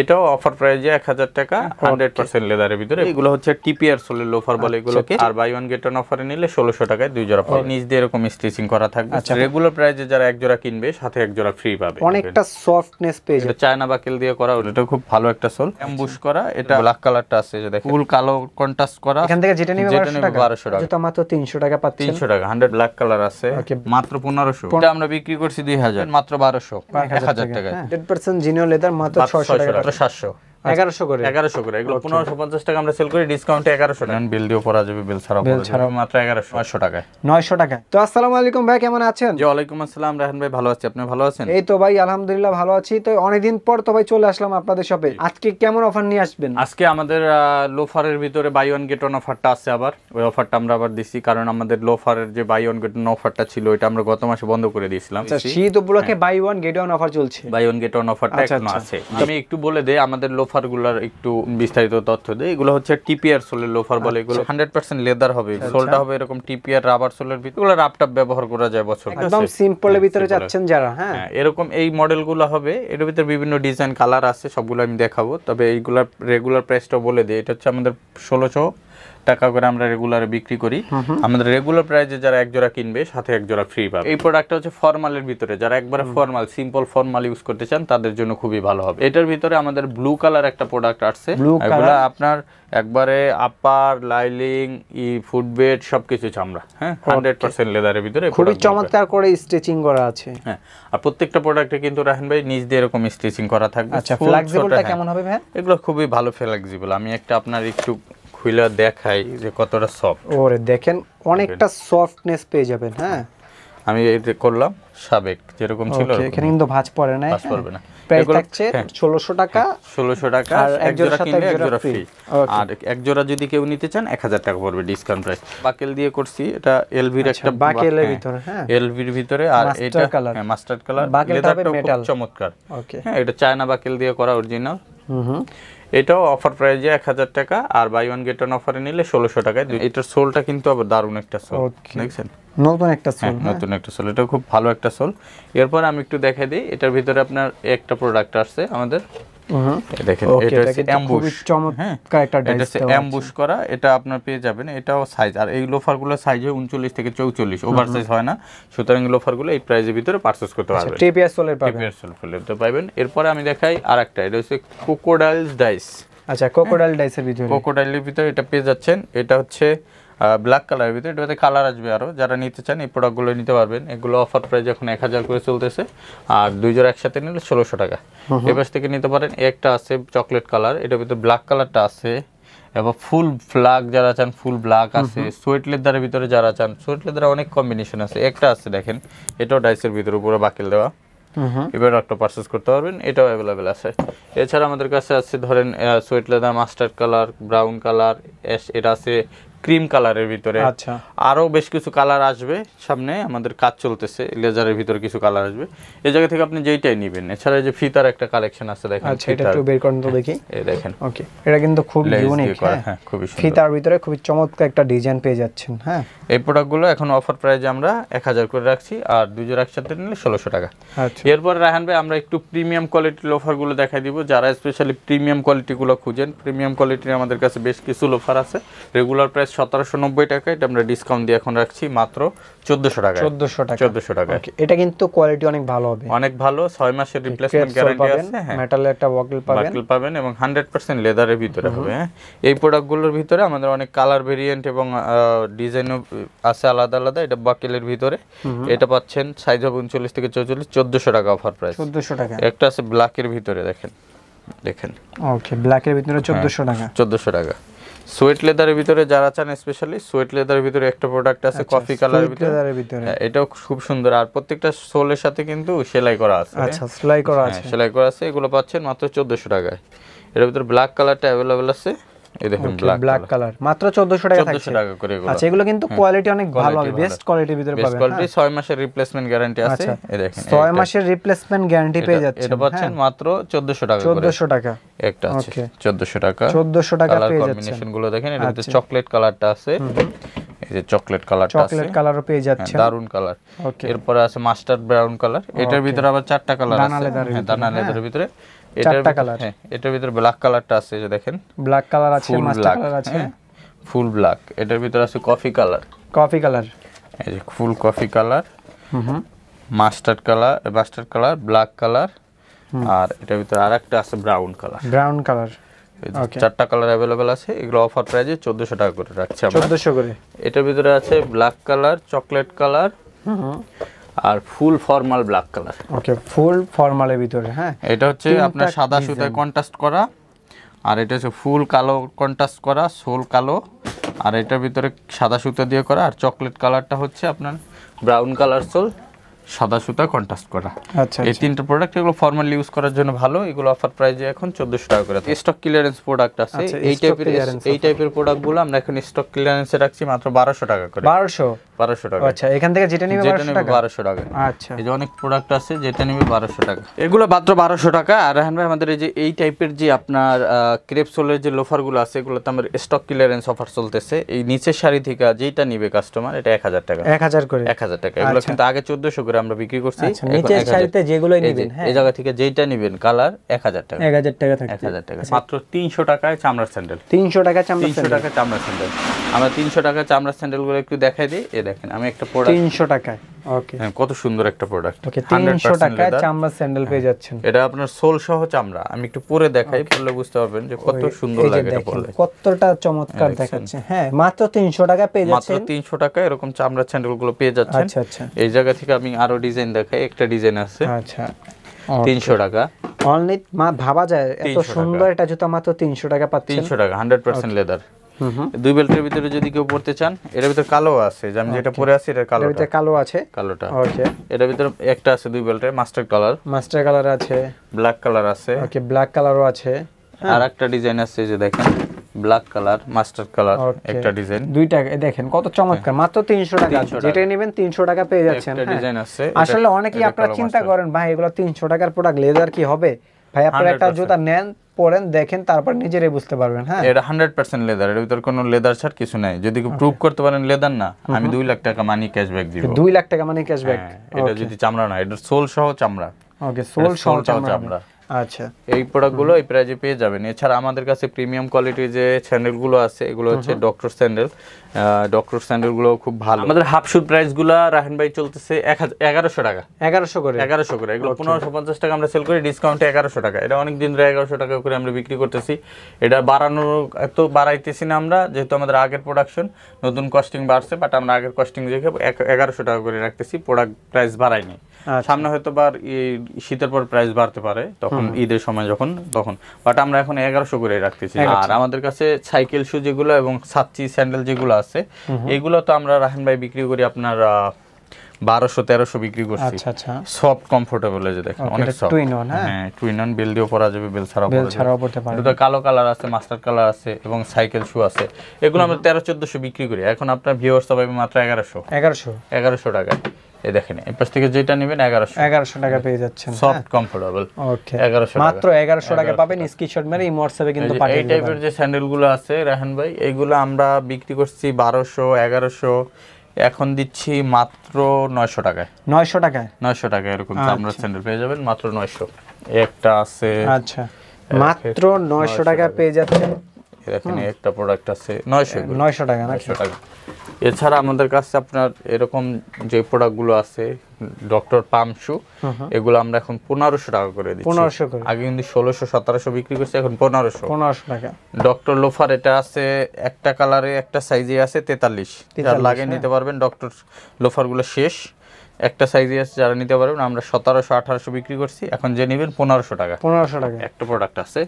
এটাও অফার প্রাইজে এক হাজার টাকা হান্ড্রেড পার্সেন্ট লেদারের ভিতরে এগুলো হচ্ছে টিপিআর সোলের লোফার বলে আচ্ছা, এগুলোকে আচ্ছা। আর বাই ওয়ান গেট ওয়ান অফারে নিলে ষোলোশো টাকায় দুই জোড়া পাবে নিজ দিয়ে এরকম স্টিচিং করা থাকবে রেগুলার আচ্ছা। প্রাইজে যারা এক জোড়া কিনবে সাথে এক জোড়া ফ্রি পাবে অনেকটা সফটনেস পেয়ে যাবে চায়না বাকেল দিয়ে করা এটা খুব ভালো একটা সোল এমবুশ করা এটা ব্ল্যাক কালারটা আছে যে দেখেন ফুল কালো কন্ট্রাস্ট করা এখান থেকে যেটা নিবে যেটা নিবে বারোশো টাকা যেটা মাত্র তিনশো টাকা পাচ্ছেন তিনশো টাকা হান্ড্রেড ব্ল্যাক কালার আছে মাত্র পনেরোশো এটা আমরা বিক্রি করছি দুই হাজার মাত্র বারোশো এক হাজার হ্যাঁ, টাকা হান্ড্রেড পার্সেন্ট জিনিও লেদার মাত্র ছশো টাকা মাত্র 700 অনেকদিন পর তো ভাই চলে আসলাম আপনাদের আজকে কেমন অফার নিয়ে আসবেন আজকে আমাদের লোফারের ভিতরে বাই ওয়ান গেট ওয়ান অফারটা আছে আবার ওই অফারটা আমরা আবার দিচ্ছি কারণ আমাদের লোফারের যে বাই ওয়ান গেট ওয়ান অফারটা ছিল এটা আমরা গত মাসে বন্ধ করে দিয়েছিলাম আচ্ছা, শীত উপলক্ষে buy one get one offer চলছে বাই ওয়ান গেট ওয়ান অফারটা আছে আমি একটু বলে দেই আমাদের লোফার গুলার একটু বিস্তারিত তথ্য দেয় এগুলো হচ্ছে টিপিআর সোলের লোফার বলে এগুলো হান্ড্রেড পার্সেন্ট লেদার হবে সোলটা আচ্ছা, আচ্ছা। হবে এরকম টিপিআর রাবার সোলের ভিতরে এগুলো রাপটাপ ব্যবহার করা যায় বছর একদম সিম্পলের আচ্ছা। ভিতরে যাচ্ছেন যারা হ্যাঁ, হ্যাঁ এরকম এই মডেল গুলো হবে এর ভিতরে বিভিন্ন ডিজাইন কালার আছে সবগুলো আমি দেখাবো তবে এইগুলা রেগুলার প্রাইসটা বলে দিই এটা হচ্ছে আমাদের ষোলোশো টাকা করে আমরা রেগুলার বিক্রি করি আমাদের রেগুলার প্রাইসে যারা এক জোড়া কিনবে সাথে এক জোড়া ফ্রি পাবে এই প্রোডাক্টটা হচ্ছে ফর্মালের ভিতরে যারা একবারে ফর্মাল সিম্পল ফর্মাল ইউজ করতে চান তাদের জন্য খুবই ভালো হবে এটার ভিতরে আমাদের ব্লু কালার একটা প্রোডাক্ট আসছে এগুলা আপনার একবারে আপার লাইলিং ই ফুটবেড সবকিছু চামড়া হ্যাঁ হান্ড্রেড পার্সেন্ট লেদারের ভিতরে খুবই চমৎকার করে স্টিচিং করা আছে হ্যাঁ আর প্রত্যেকটা প্রোডাক্টে কিন্তু রাহেন ভাই নিজ দিয়ে এরকম স্টিচিং করা থাকবে আচ্ছা ফ্লেক্সিবলটা হ্যাঁ। কেমন হবে ভাই এগুলো খুবই ভালো ফ্লেক্সিবল আমি একটা আপনার একটু খুলে দেখাই যে কতটা সফট ওরে দেখেন অনেকটা সফটনেস পেয়ে যাবেন হ্যাঁ আমি এই যে করলাম সাবেক যেরকম ছিল এখানে কিন্তু ভাঁজ পড়ে না ভাঁজ হ্যাঁ? পড়বে না প্রাইস থাকছে 1600 হ্যাঁ। টাকা 1600 হ্যাঁ, টাকা আর এক জোড়া কিনলে এক জোড়া ফ্রি আর এক জোড়া যদি কেউ নিতে চান 1000 টাকা পড়বে ডিসকাউন্ট প্রাইস বাকেল দিয়ে করছি এটা এলভির আচ্ছা, একটা বাকেলের ভিতরে হ্যাঁ এলভির ভিতরে আর এটা মাস্টার্ড কালার লেদারটা চমৎকার ওকে হ্যাঁ এটা চায়না বাকেল দিয়ে করা অরিজিনাল হুম এটাও অফার প্রাইস এক হাজার টাকা আর বাই ওয়ান গেট ওয়ান অফারে নিলে ষোলোশো টাকায় এটার সোলটা কিন্তু আবার দারুণ একটা সোল দেখছেন নতুন একটা সোল হ্যাঁ, নতুন একটা সোল এটা খুব ভালো একটা সোল এরপর আমি একটু দেখাই দিই এটার ভিতরে আপনার একটা প্রোডাক্ট আসছে আমাদের Uh-huh. দেখেন এটা হচ্ছে চমৎকার একটা এটা হচ্ছে করা এটা আপনার পেয়ে যাবেন এটাও সাইজ আর এই লোফারগুলোর সাইজ হয় উনচল্লিশ থেকে চৌচল্লিশ ওভার uh-huh. সাইজ হয় না সুতরাং লোফারগুলো এই প্রাইজের ভিতরে পারচেস করতে আচ্ছা, পারবেন টিপিএস সোলের পাবেন টিপিএস সোলের তো পাবেন এরপরে আমি দেখাই আরেকটা এটা হচ্ছে ক্রোকোডাইলস ডাইস আচ্ছা ক্রোকোডাইল ডাইসের ভিতরে কোকোডাইলের ভিতরে এটা পেয়ে যাচ্ছেন এটা হচ্ছে ব্ল্যাক কালারের ভিতরে এটাতে কালার আসবে আরও যারা নিতে চান এই প্রোডাক্টগুলো নিতে পারবেন এগুলো অফার প্রাইস এখন এক হাজার করে চলতেছে আর দুই একসাথে নিলে ষোলোশো টাকা এবার থেকে নিতে পারেন একটা আছে চকলেট কালার এটার ভিতরে ব্ল্যাক কালারটা আছে এবার ফুল ব্ল্যাক যারা চান ফুল ব্ল্যাক আছে সোয়েট লেদারের ভিতরে যারা চান সোয়েট লেদারে অনেক কম্বিনেশন আছে একটা আছে দেখেন এটাও ডাইসের ভিতরে উপরে বাকিল দেওয়া এবার একটা পারচেস করতে পারবেন এটাও অ্যাভেলেবেল আছে এছাড়া আমাদের কাছে আছে ধরেন suede leather mustard colour brown colour এটা আছে ক্রিম কালারের ভিতরে আচ্ছা। আরো বেশ কিছু কালার আসবে সামনে আমাদের কাজ চলতেছে লেজারের ভিতরে কিছু কালার আসবে এই জায়গা থেকে আপনি যেইটাই নেবেন এছাড়া যে ফিতার একটা কালেকশন আছে দেখেন আচ্ছা এটা একটু বের করুন তো দেখি হ্যাঁ, এই দেখেন ওকে এটা কিন্তু খুব ইউনিক হ্যাঁ, হ্যাঁ খুব সুন্দর ফিতার ভিতরে খুব চমৎকার একটা ডিজাইন পেয়ে যাচ্ছেন হ্যাঁ এই প্রোডাক্টগুলো এখন অফার প্রাইসে আমরা 1000 করে রাখছি আর দুজোর একসাথে নিলে 1600 টাকা আচ্ছা এরপর রাহান ভাই আমরা একটু প্রিমিয়াম কোয়ালিটির অফারগুলো দেখাই দিব যারা স্পেশালি প্রিমিয়াম কোয়ালিটিগুলো খুঁজেন প্রিমিয়াম কোয়ালিটির আমাদের কাছে বেশ কিছু লোফার আছে রেগুলার প্রাইস সতেরোশো নব্বই টাকা এটা আমরা ডিসকাউন্ট দিয়ে এখন রাখছি মাত্র চোদ্দশো টাকা চোদ্দশো টাকা চোদ্দশো টাকা এটা কিন্তু কোয়ালিটি অনেক ভালো হবে অনেক ভালো ছয় মাসের রিপ্লেসমেন্ট গ্যারান্টি আছে হ্যাঁ মেটালের একটা ওয়াকল পাবেন ওয়াকল পাবেন এবং হান্ড্রেড পার্সেন্ট লেদারের ভিতরে হবে হ্যাঁ এই প্রোডাক্টগুলোর ভিতরে আমাদের অনেক কালার ভেরিয়েন্ট এবং ডিজাইনও আছে আলাদা আলাদা এটা বাকেলের ভিতরে এটা পাচ্ছেন সাইজ হবে উনচল্লিশ থেকে চৌচল্লিশ চোদ্দশো টাকা অফার প্রাইস চোদ্দশো টাকা একটা আছে ব্ল্যাকের ভিতরে দেখেন দেখেন ওকে ব্ল্যাকের ভিতরে হ্যাঁ, চোদ্দশো টাকা চোদ্দশো টাকা সোয়েট লেদারের ভিতরে যারা চান স্পেশালি সোয়েট লেদারের ভিতরে একটা প্রোডাক্ট আছে কফি আচ্ছা, কালারের ভিতরে হ্যাঁ, এটাও খুব সুন্দর আর প্রত্যেকটা সোলের সাথে কিন্তু সেলাই করা আছে আচ্ছা সেলাই করা হ্যাঁ, আছে সেলাই করা আছে এগুলো পাচ্ছেন মাত্র 1400 টাকায় এর ভিতরে ব্ল্যাক কালারটা अवेलेबल আছে চোদ্দশো টাকা করে এগুলো আচ্ছা, কিন্তু কোয়ালিটি অনেক ভালো বেস্ট কোয়ালিটির কোয়ালিটি 6 মাসের রিপ্লেসমেন্ট গ্যারান্টি আছে আচ্ছা, এই মাসের রিপ্লেসমেন্ট গ্যারান্টি পেয়ে যাচ্ছেন হ্যাঁ। মাত্র 1400 টাকা করে টাকা একটা আছে টাকা 1400 টাকা পেয়ে যাচ্ছেন গুলো দেখেন চকলেট কালারটা আচ্ছা। আছে এই যে চকলেট কালারটা আছে চকলেট কালারও পেয়ে হ্যাঁ, যাচ্ছে দারুন কালার ওকে এরপর আছে মাস্টার ব্রাউন কালার এটার ভিতরে আবার চারটা কালার আছে হ্যাঁ, দানা লেদারের হ্যাঁ। ভিতরে চারটা কালার হ্যাঁ এটার ভিতরে ব্ল্যাক কালারটা আছে যে দেখেন ব্ল্যাক কালার আছে মাস্টার্ড কালার আছে ফুল ব্ল্যাক এটার ভিতরে আছে কফি কালার কফি কালার এই যে ফুল কফি কালার হুম mustard colour mustard colour black colour আর এটার ভিতরে আরেকটা আছে ব্রাউন কালার ব্রাউন কালার চারটা কালার অ্যাভেলেবেল আছে এগুলো অফার প্রাইজে চোদ্দশো টাকা করে রাখছি চোদ্দশো করে এটার ভিতরে আছে ব্ল্যাক কালার চকলেট কালার আর full formal black colour okay full ফর্মালের ভিতরে হ্যাঁ এটা হচ্ছে আপনার সাদা সুতায় কন্ট্রাস্ট করা আর এটা হচ্ছে ফুল কালো কন্ট্রাস্ট করা সোল কালো আর এটার ভিতরে সাদা সুতা দিয়ে করা আর চকলেট কালারটা হচ্ছে আপনার ব্রাউন কালার সোল সাদা সুতা কন্ট্রাস্ট করা আচ্ছা, আচ্ছা এই তিনটা প্রোডাক্ট এগুলো ফর্মালি ইউজ করার জন্য ভালো এগুলো অফার প্রাইস এখন 1400 টাকা করে স্টক ক্লিয়ারেন্স প্রোডাক্ট আছে আচ্ছা, এই টাইপের এই টাইপের প্রোডাক্টগুলো আমরা এখন স্টক ক্লিয়ারেন্সে রাখছি মাত্র 1200 টাকা করে 1200 1200 টাকা আচ্ছা এখান থেকে যেটা নিবে 1200 টাকা আচ্ছা এই যে অনেক প্রোডাক্ট আছে যেটা নিবে 1200 টাকা এগুলো মাত্র 1200 টাকা আর রাহান ভাই আমাদের যে এই টাইপের যে আপনার ক্রেপ যে লোফার আছে এগুলোতে আমাদের স্টক ক্লিয়ারেন্স অফার চলতেছে এই নিচের শাড়ি থেকে যেটা নিবে কাস্টমার এটা 1000 টাকা 1000 করে 1000 টাকা এগুলো আচ্ছা। কিন্তু আগে 1400 করে আমরা বিক্রি করছি আচ্ছা, নিচের শাড়িতে যেগুলোই নেবেন হ্যাঁ। এই জায়গা থেকে যেটা নিবেন কালার 1000 টাকা 1000 টাকা থাকে 1000 টাকা আচ্ছা। মাত্র তিনশো টাকায় চামড়ার স্যান্ডেল তিনশো টাকা চামড়া স্যান্ডেল 300 টাকা চামড়া স্যান্ডেল আমরা 300 টাকা চামড়ার স্যান্ডেলগুলো একটু দেখাই দিই দেখেন আমি একটা প্রোডাক্ট 300 টাকায় ওকে হ্যাঁ, কত সুন্দর একটা প্রোডাক্ট ওকে 300 টাকায় চামড়া স্যান্ডেল পেয়ে হ্যাঁ। যাচ্ছেন এটা আপনার সোল সহ চামড়া আমি একটু পরে দেখাই পরে বুঝতে পারবেন যে কত সুন্দর লাগে এটা পরলে কতটা চমৎকার হ্যাঁ, দেখাচ্ছে হ্যাঁ মাত্র 300 টাকা পেয়ে যাচ্ছেন মাত্র 300 টাকা এরকম চামড়া স্যান্ডেল গুলো পেয়ে যাচ্ছেন আচ্ছা আচ্ছা এই জায়গা থেকে আমি আরো ডিজাইন দেখাই একটা ডিজাইন আছে আচ্ছা 300 টাকা অনলি মা ভাবা যায় এত সুন্দর এটা জুতা মাত্র 300 টাকা পাচ্ছেন 300 টাকা 100% লেদার দুই বেল্টের ভিতরে যদি কেউ পড়তে চান এর ভিতরে কালো আছে আমি যেটা পরে আছি এটা কালো এটা কালো আছে কালোটা ওকে এটার ভিতরে একটা আছে দুই বেল্টের মাস্টার কালার মাস্টার কালার আছে ব্ল্যাক কালার আছে ওকে ব্ল্যাক কালারও আছে হ্যাঁ। আর একটা ডিজাইন আছে যে দেখেন ব্ল্যাক কালার মাস্টার কালার একটা ডিজাইন দুইটা দেখেন কত চমৎকার হ্যাঁ। মাত্র 300 টাকা যেটা নেবেন 300 টাকা পেয়ে যাচ্ছেন একটা হ্যাঁ। ডিজাইন আছে আসলে অনেকেই আপনারা চিন্তা করেন ভাই এগুলো 300 টাকার প্রোডাক্ট লেদার কি হবে ভাই আপনারা একটা জুতা নেন পরেন দেখেন তারপর নিজেরাই বুঝতে পারবেন হ্যাঁ এটা হান্ড্রেড পার্সেন্ট লেদার এর ভিতর কোনো লেদার ছাড় কিছু নাই যদি প্রুভ করতে পারেন লেদার না আমি দুই লাখ টাকা মানি ক্যাশব্যাক দিব দুই লাখ টাকা মানি ক্যাশব্যাক এটা যদি চামড়া না এটা সোল সহ চামড়া ওকে সোল সহ চামড়া আচ্ছা এই প্রোডাক্টগুলো এই প্রাইজে পেয়ে যাবেন এছাড়া আমাদের কাছে প্রিমিয়াম কোয়ালিটির যে স্যান্ডেলগুলো আছে এগুলো হচ্ছে ডক্টর স্যান্ডেল ডক্টর স্যান্ডেলগুলো খুব ভালো আমাদের হাফ শুট প্রাইসগুলো রাহেন ভাই চলতেছে এক এগারোশো টাকা এগারোশো করে এগারোশো করে এগুলো পনেরোশো পঞ্চাশ টাকা আমরা সেল করি ডিসকাউন্টে এগারোশো টাকা এটা অনেক দিন ধরে এগারোশো টাকা করে আমরা বিক্রি করতেছি এটা বাড়ানোর এত বাড়াইতেছি না আমরা যেহেতু আমাদের আগের প্রোডাকশন নতুন কস্টিং বাড়ছে বাট আমরা আগের কস্টিং দেখে এগারোশো টাকা করে রাখতেছি প্রোডাক্ট প্রাইস বাড়ায়নি আচ্ছা। সামনে হয়তো বা শীতের পর প্রাইস বাড়তে পারে তখন যখন ঈদের সময় যখন তখন বাট আমরা এখন এগারোশো করে রাখতেছি আর আমাদের কাছে সাইকেল শু যেগুলো এবং সাচ্চি স্যান্ডেল যেগুলো আছে এগুলো তো আমরা রাহেন ভাই বিক্রি করি আপনার বারোশো তেরোশো বিক্রি করছি সফট আচ্ছা, কমফোর্টেবল আচ্ছা। যে দেখেন অনেক সফট টুইন অন হ্যাঁ টুইন অন বেল দিয়েও পরা যাবে বেল ছাড়াও বেল ছাড়াও পড়তে পারবে দুটো কালো কালার আছে মাস্টার কালার আছে এবং সাইকেল শু আছে এগুলো আমরা তেরো চোদ্দশো বিক্রি করি এখন আপনার ভিউয়ার্স পাবে মাত্র এগারোশো এগারোশো এগারোশো টাকা এই দেখেন এই পাশ থেকে যেটা নেবেন 1100 টাকা পেয়ে যাচ্ছেন সফট কমফোর্টেবল ওকে 1100 মাত্র 1100 টাকা পাবেন স্ক্রিনশট মেরে ইমো কিন্তু পাঠিয়ে এই টাইপের যে স্যান্ডেলগুলো আছে রাহান ভাই এগুলো আমরা বিক্রি করছি 1200 1100 এখন দিচ্ছি মাত্র 900 টাকায় 900 টাকায় 900 টাকা এরকম আমরা আচ্ছা। স্যান্ডেল পেয়ে যাবেন মাত্র 900 একটা আছে আচ্ছা মাত্র 900 টাকা পেয়ে যাচ্ছেন এখানে একটা প্রোডাক্ট আছে নয়শো টাকা নয়শো টাকা এছাড়া আমাদের কাছে আপনার এরকম যে প্রোডাক্টগুলো আছে ডক্টর পামশু এগুলো আমরা এখন পনেরোশো টাকা করে দিই পনেরোশো আগে কিন্তু ষোলোশো সতেরোশো বিক্রি করছি এখন পনেরোশো পনেরোশো টাকা ডক্টর লোফার এটা আছে একটা কালারে একটা সাইজে আছে তেতাল্লিশ লাগিয়ে হ্যাঁ। নিতে পারবেন ডক্টর লোফারগুলো শেষ একটা সাইজে আছে যারা নিতে পারবেন আমরা সতেরোশো আঠারোশো বিক্রি করছি এখন যে নেবেন পনেরোশো টাকা পনেরোশো টাকা একটা প্রোডাক্ট আছে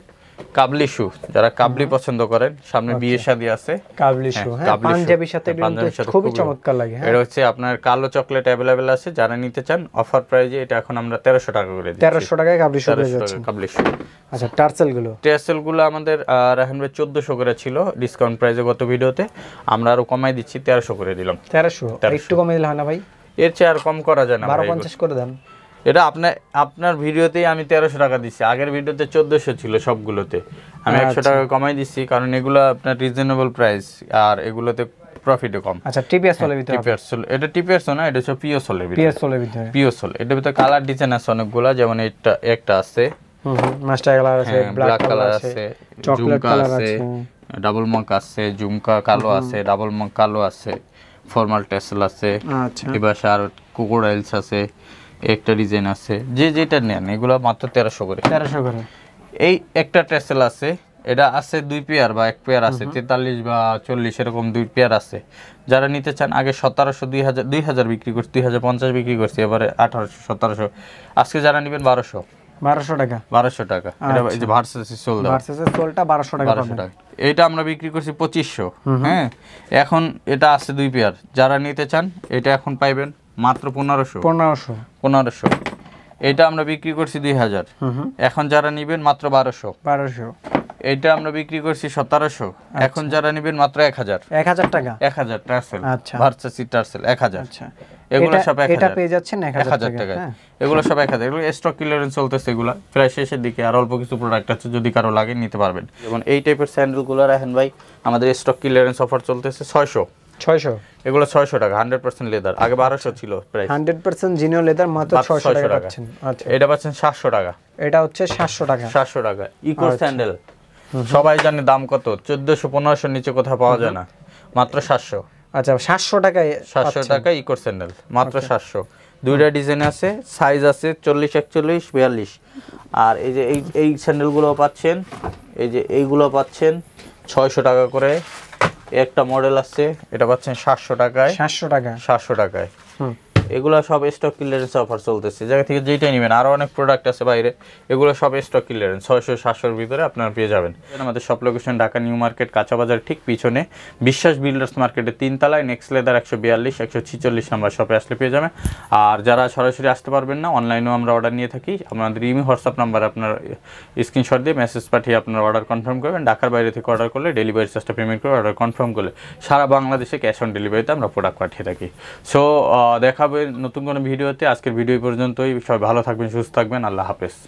কাবলি শু যারা কাবলি পছন্দ করেন সামনে আচ্ছা। বিয়ে শাদী আছে কাবলি হ্যাঁ, শু হ্যাঁ পাঞ্জাবির সাথে হ্যাঁ, খুবই চমৎকার লাগে হ্যাঁ এটা হচ্ছে আপনার কালো চকলেট अवेलेबल আছে যারা নিতে চান অফার প্রাইজে এটা এখন আমরা 1300 টাকা করে দিচ্ছি 1300 টাকায় কাবলি শু পেয়ে যাচ্ছে কাবলি শু আচ্ছা টার্সেল গুলো টার্সেল গুলো আমাদের রাহেন 1400 করে ছিল ডিসকাউন্ট প্রাইজে গত ভিডিওতে আমরা আরো কমাই দিচ্ছি 1300 করে দিলাম 1300 একটু কমাই দিলাম না ভাই এর চেয়ে আর কম করা যায় না 1250 করে দেন এটা আপনার আপনার ভিডিওতেই আমি তেরোশো টাকা দিচ্ছি আগের ভিডিওতে চোদ্দোশো ছিল সবগুলোতে আমি একশো আচ্ছা। টাকা কমাই দিচ্ছি কারণ এগুলো আপনার রিজনেবল প্রাইস আর এগুলোতে প্রফিটও কম আচ্ছা টিপিএস সোলের হ্যাঁ, ভিতরে টিপিএস সোল এটা টিপিএস না এটা হচ্ছে পিও সোলের ভিতরে পিও সোলের ভিতরে পিও সোল এটা ভিতরে কালার ডিজাইন আছে অনেকগুলো যেমন এটা একটা আছে মাস্টার কালার আছে ব্ল্যাক কালার আছে চকলেট কালার আছে ডাবল মক আছে জুমকা কালো আছে ডাবল মক কালো আছে ফর্মাল টেসল আছে আচ্ছা এবার আর কোকোডাইলস আছে একটা ডিজাইন আছে যে যেটা নেন এগুলো মাত্র তেরোশো করে তেরোশো করে এই একটা টেসেল আছে এটা আছে দুই পেয়ার বা এক পেয়ার আছে তেতাল্লিশ বা চল্লিশ এরকম দুই পেয়ার আছে যারা নিতে চান আগে সতেরোশো দুই হাজার দুই হাজার বিক্রি করছে দুই হাজার পঞ্চাশ বিক্রি করছে এবারে আঠারোশো সতেরোশো আজকে যারা নেবেন বারোশো টাকা বারোশো টাকা আচ্ছা। বারোশো বারোশো টাকা এটা আমরা বিক্রি করছি পঁচিশশো হ্যাঁ এখন এটা আছে দুই পেয়ার যারা নিতে চান এটা এখন পাইবেন মাত্র পনেরোশো পনেরোশো পনেরোশো এটা আমরা বিক্রি করছি দুই হাজার এখন যারা নেবেন মাত্র বারোশো বারোশো এটা আমরা বিক্রি করছি সতেরোশো আচ্ছা। এখন যারা নেবেন মাত্র এক হাজার এক হাজার টাকা এক হাজার টার্সেল আচ্ছা ভার্সা সি টার্সেল এক হাজার আচ্ছা। এগুলো সব এক হাজার পেয়ে যাচ্ছেন এক হাজার টাকা হ্যাঁ। এগুলো সব এক হাজার এগুলো স্টক ক্লিয়ারেন্স চলতেছে এগুলো প্রায় শেষের দিকে আর অল্প কিছু প্রোডাক্ট আছে যদি কারো লাগে নিতে পারবেন যেমন এই টাইপের স্যান্ডেলগুলো রাখেন ভাই আমাদের স্টক ক্লিয়ারেন্স অফার চলতেছে ছয়শো ছয়শো এগুলো ছয়শো টাকা লেদার আগে বারোশো ছিল জিনিও লেদার মাত্র টাকা পাচ্ছেন আচ্ছা এটা পাচ্ছেন টাকা এটা হচ্ছে সাতশো টাকা টাকা ইকো স্যান্ডেল আচ্ছা। সবাই জানে দাম কত নিচে কোথাও পাওয়া যায় না মাত্র সাতশো আচ্ছা সাতশো টাকায় সাতশো টাকা ইকো স্যান্ডেল মাত্র আচ্ছা। সাতশো দুইটা ডিজাইন আছে সাইজ আছে চল্লিশ একচল্লিশ বিয়াল্লিশ আর এই যে এই এই স্যান্ডেলগুলো পাচ্ছেন এই যে এইগুলো পাচ্ছেন ছয়শো টাকা করে একটা মডেল আছে এটা পাচ্ছেন সাতশো টাকায় সাতশো টাকা সাতশো টাকায় এগুলো সব স্টক ক্লিয়ারেন্স অফার চলতেছে জায়গা থেকে যেটাই নেবেন আরও অনেক প্রোডাক্ট আছে বাইরে এগুলো সব স্টক ক্লিয়ারেন্স ছয়শো সাতশোর ভিতরে আপনারা পেয়ে যাবেন আমাদের সব লোকেশন ঢাকা নিউ মার্কেট কাঁচাবাজার ঠিক পিছনে বিশ্বাস বিল্ডার্স মার্কেটের তিনতলায় নেক্সট লেদার একশো বিয়াল্লিশ একশো ছিচল্লিশ নাম্বার শপে আসলে পেয়ে যাবেন আর যারা সরাসরি আসতে পারবেন না অনলাইনেও আমরা অর্ডার নিয়ে থাকি আমাদের ইমি হোয়াটসঅ্যাপ নাম্বার আপনার স্ক্রিনশট দিয়ে মেসেজ পাঠিয়ে আপনার অর্ডার কনফার্ম করবেন ঢাকার বাইরে থেকে অর্ডার করলে ডেলিভারি চার্জটা পেমেন্ট করে অর্ডার কনফার্ম করলে সারা বাংলাদেশে ক্যাশ অন ডেলিভারিতে আমরা প্রোডাক্ট পাঠিয়ে থাকি সো দেখাবো হবে নতুন কোনো ভিডিওতে আজকের ভিডিও পর্যন্তই সবাই ভালো থাকবেন সুস্থ থাকবেন আল্লাহ হাফেজ